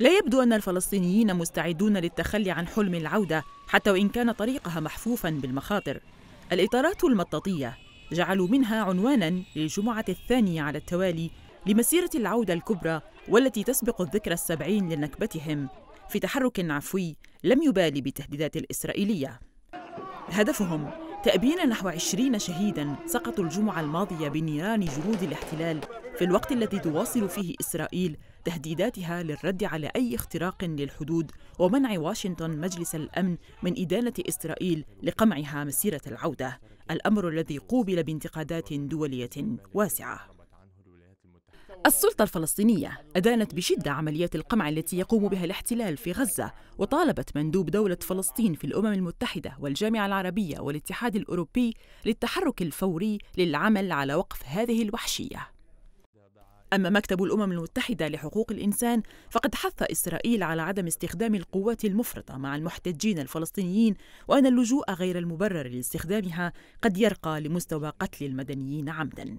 لا يبدو أن الفلسطينيين مستعدون للتخلي عن حلم العودة حتى وإن كان طريقها محفوفا بالمخاطر الإطارات المطاطية جعلوا منها عنوانا للجمعة الثانية على التوالي لمسيرة العودة الكبرى والتي تسبق الذكرى السبعين لنكبتهم في تحرك عفوي لم يبالي بالتهديدات الإسرائيلية هدفهم تأبين نحو عشرين شهيدا سقطوا الجمعة الماضية بنيران جنود الاحتلال في الوقت الذي تواصل فيه إسرائيل تهديداتها للرد على أي اختراق للحدود ومنع واشنطن مجلس الأمن من إدانة إسرائيل لقمعها مسيرة العودة الأمر الذي قوبل بانتقادات دولية واسعة السلطة الفلسطينية أدانت بشدة عمليات القمع التي يقوم بها الاحتلال في غزة وطالبت مندوب دولة فلسطين في الأمم المتحدة والجامعة العربية والاتحاد الأوروبي للتحرك الفوري للعمل على وقف هذه الوحشية أما مكتب الأمم المتحدة لحقوق الإنسان فقد حث إسرائيل على عدم استخدام القوات المفرطة مع المحتجين الفلسطينيين وأن اللجوء غير المبرر لاستخدامها قد يرقى لمستوى قتل المدنيين عمداً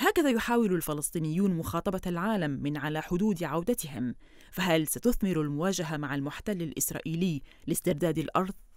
هكذا يحاول الفلسطينيون مخاطبة العالم من على حدود عودتهم، فهل ستثمر المواجهة مع المحتل الإسرائيلي لاسترداد الأرض؟